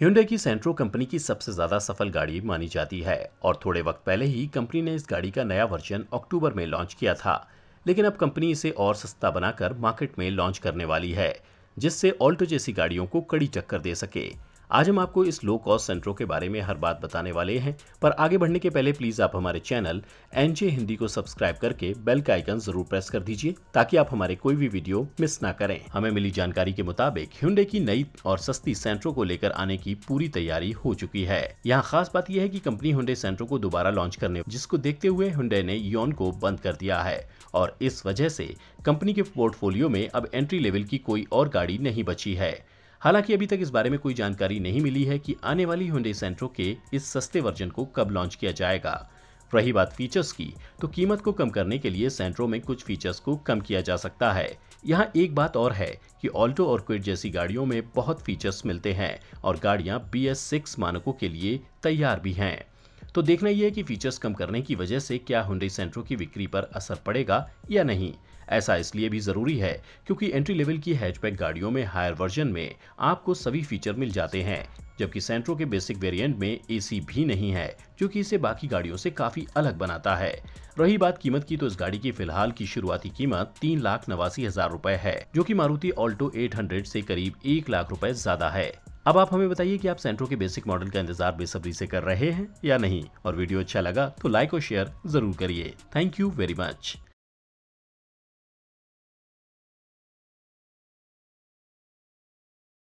Hyundai की सेंट्रो company की सबसे ज्यादा सफल गाड़ी मानी जाती है और थोड़े वक्त पहले ही कंपनी ने इस गाड़ी का नया वर्जन अक्टूबर में लॉन्च किया था लेकिन अब कंपनी इसे और सस्ता बनाकर मार्केट में लॉन्च करने वाली है जिससे ऑल्टो जैसी गाड़ियों को कड़ी टक्कर दे सके आज हम आपको इस लो कॉस्ट सेंटरों के बारे में हर बात बताने वाले हैं पर आगे बढ़ने के पहले प्लीज़ आप हमारे चैनल एन हिंदी को सब्सक्राइब करके बेल का आइकन जरूर प्रेस कर दीजिए ताकि आप हमारे कोई भी वीडियो मिस ना करें हमें मिली जानकारी के मुताबिक हिंडे की नई और सस्ती सेंट्रो को लेकर आने की पूरी तैयारी हो चुकी है यहाँ खास बात यह है की कंपनी हुडे सेंट्रो को दोबारा लॉन्च करने जिसको देखते हुए हुडे ने योन को बंद कर दिया है और इस वजह से कंपनी के पोर्टफोलियो में अब एंट्री लेवल की कोई और गाड़ी नहीं बची है हालांकि अभी तक इस बारे में कोई जानकारी नहीं मिली है कि आने वाली हुंडई सेंट्रो के इस सस्ते वर्जन को कब लॉन्च किया जाएगा रही बात फीचर्स की तो कीमत को कम करने के लिए सेंट्रो में कुछ फीचर्स को कम किया जा सकता है यहाँ एक बात और है कि ऑल्टो और क्विड जैसी गाड़ियों में बहुत फीचर्स मिलते हैं और गाड़ियाँ बी एस सिक्स मानकों के लिए तैयार भी हैं तो देखना यह है कि फीचर्स कम करने की वजह से क्या हुंडई सेंट्रो की बिक्री पर असर पड़ेगा या नहीं ऐसा इसलिए भी ज़रूरी है क्योंकि एंट्री लेवल की हैचबैक गाड़ियों में हायर वर्जन में आपको सभी फीचर मिल जाते हैं जबकि सेंट्रो के बेसिक वेरिएंट में एसी भी नहीं है जो कि इसे बाकी गाड़ियों से काफ़ी अलग बनाता है रही बात कीमत की तो इस गाड़ी की फिलहाल की शुरुआती कीमत तीन लाख नवासी हजार रूपए है जो कि मारुति ऑल्टो 800 से करीब एक लाख रुपए ज्यादा है अब आप हमें बताइए कि आप सेंट्रो के बेसिक मॉडल का इंतजार बेसब्री से कर रहे हैं या नहीं और वीडियो अच्छा लगा तो लाइक और शेयर जरूर करिए थैंक यू वेरी मच